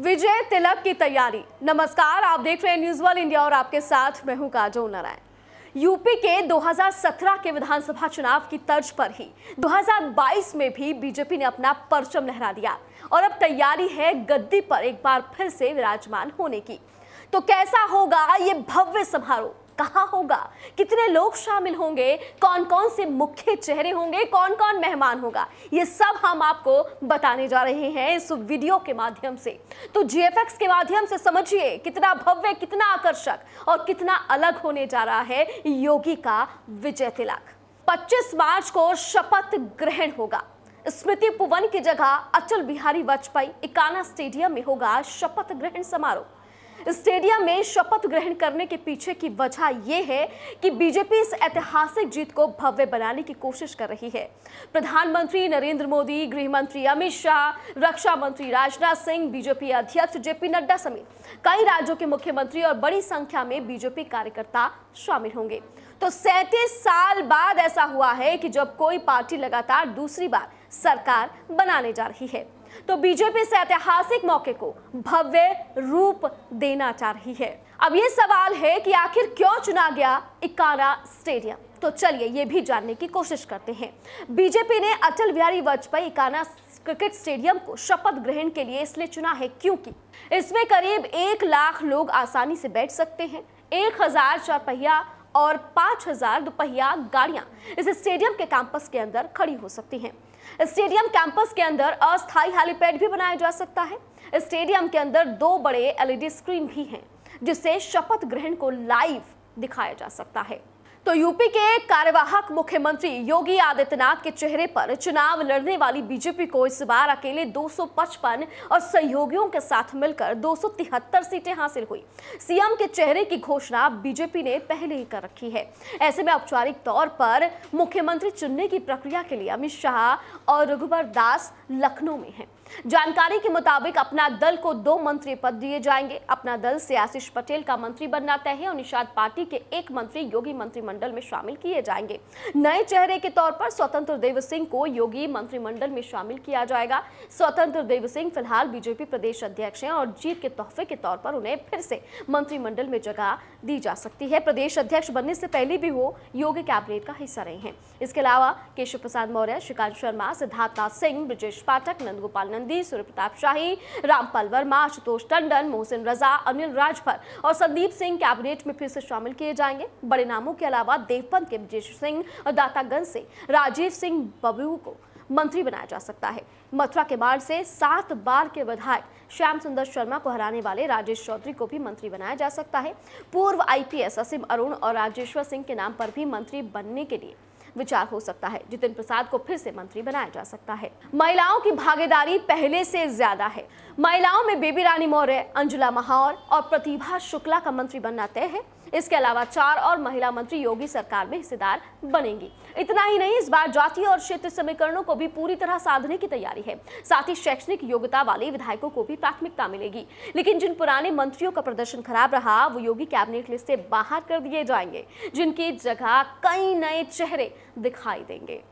विजय तिलक की तैयारी नमस्कार आप देख रहे हैं न्यूज वर्ल्ड इंडिया और आपके साथ मैं हूं काजो नारायण यूपी के 2017 के विधानसभा चुनाव की तर्ज पर ही 2022 में भी बीजेपी ने अपना परचम लहरा दिया और अब तैयारी है गद्दी पर एक बार फिर से विराजमान होने की तो कैसा होगा ये भव्य समारोह कहाँ होगा कितने लोग शामिल होंगे कौन कौन से मुख्य चेहरे होंगे कौन कौन मेहमान होगा ये सब हम आपको बताने जा रहे हैं इस वीडियो के माध्यम से तो जीएफएक्स के माध्यम से समझिए कितना भव्य कितना आकर्षक और कितना अलग होने जा रहा है योगी का विजय तिलक 25 मार्च को शपथ ग्रहण होगा स्मृति पुवन की जगह अचल बिहारी वाजपेयी इकाना स्टेडियम में होगा शपथ ग्रहण समारोह स्टेडियम में शपथ ग्रहण करने के पीछे की वजह यह है कि बीजेपी इस ऐतिहासिक जीत को भव्य बनाने की कोशिश कर रही है प्रधानमंत्री नरेंद्र मोदी गृह मंत्री अमित शाह रक्षा मंत्री राजनाथ सिंह बीजेपी अध्यक्ष जेपी नड्डा समेत कई राज्यों के मुख्यमंत्री और बड़ी संख्या में बीजेपी कार्यकर्ता शामिल होंगे तो सैतीस साल बाद ऐसा हुआ है कि जब कोई पार्टी लगातार दूसरी बार सरकार बनाने जा रही है तो बीजेपी इस ऐतिहासिक मौके को भव्य रूप देना चाह रही है अब ये सवाल है कि आखिर क्यों चुना गया इकारा स्टेडियम तो चलिए ये भी जानने की कोशिश करते हैं बीजेपी ने अटल बिहारी वाजपेयी इकाना क्रिकेट स्टेडियम को शपथ ग्रहण के लिए इसलिए चुना है क्योंकि इसमें करीब एक लाख लोग आसानी से बैठ सकते हैं एक हजार चार पहिया और पांच हजार दोपहिया गाड़ियां इस स्टेडियम के कैंपस के अंदर खड़ी हो सकती हैं स्टेडियम कैंपस के अंदर अस्थायी हेलीपैड भी बनाया जा सकता है स्टेडियम के अंदर दो बड़े एलईडी स्क्रीन भी हैं जिससे शपथ ग्रहण को लाइव दिखाया जा सकता है तो यूपी के कार्यवाहक मुख्यमंत्री योगी आदित्यनाथ के चेहरे पर चुनाव लड़ने वाली बीजेपी को इस बार अकेले 255 और सहयोगियों के साथ मिलकर 273 सीटें हासिल हुई सीएम के चेहरे की घोषणा बीजेपी ने पहले ही कर रखी है ऐसे में औपचारिक तौर पर मुख्यमंत्री चुनने की प्रक्रिया के लिए अमित शाह और रघुबर दास लखनऊ में हैं जानकारी के मुताबिक अपना दल को दो मंत्री पद दिए जाएंगे अपना दल से आशीष पटेल का मंत्री बनना तय है और निषाद पार्टी के एक मंत्री योगी मंत्रिमंडल में शामिल किए जाएंगे नए चेहरे के तौर पर स्वतंत्र देव सिंह को योगी मंत्रिमंडल में शामिल किया जाएगा स्वतंत्र देव सिंह फिलहाल बीजेपी प्रदेश अध्यक्ष हैं और जीत के तोहफे के तौर पर उन्हें फिर से मंत्रिमंडल में जगह दी जा सकती है प्रदेश अध्यक्ष बनने से पहले भी वो योगी कैबिनेट का हिस्सा रहे हैं इसके अलावा केशव प्रसाद मौर्य श्रीकांत शर्मा सिद्धार्थनाथ सिंह ब्रजेश पाठक नंदगोपाल नंद नंदी सूर्यप्रताप शाही रामपाल वर्मा आशुतोष टंडन मोहसिन रजा अनिल राजभर और संदीप सिंह कैबिनेट में फिर से शामिल किए जाएंगे बड़े नामों के अलावा देवपंत के ब्रजेश सिंह और दातागंज से राजीव सिंह बबू को मंत्री बनाया जा सकता है मथुरा के बाढ़ से सात बार के विधायक श्याम सुंदर शर्मा को हराने वाले राजेश चौधरी को भी मंत्री बनाया जा सकता है पूर्व आईपीएस असीम अरुण और राजेश्वर सिंह के नाम पर भी मंत्री बनने के लिए विचार हो सकता है जितिन प्रसाद को फिर से मंत्री बनाया जा सकता है महिलाओं की भागीदारी पहले से ज्यादा है महिलाओं में बेबी रानी मौर्य अंजुला महाौर और प्रतिभा शुक्ला का मंत्री बनना तय है इसके अलावा चार और महिला मंत्री योगी सरकार में हिस्सेदार बनेंगी इतना ही नहीं इस बार जाति और क्षेत्र समीकरणों को भी पूरी तरह साधने की तैयारी है साथ ही शैक्षणिक योग्यता वाले विधायकों को भी प्राथमिकता मिलेगी लेकिन जिन पुराने मंत्रियों का प्रदर्शन खराब रहा वो योगी कैबिनेट लिस्ट से बाहर कर दिए जाएंगे जिनकी जगह कई नए चेहरे दिखाई देंगे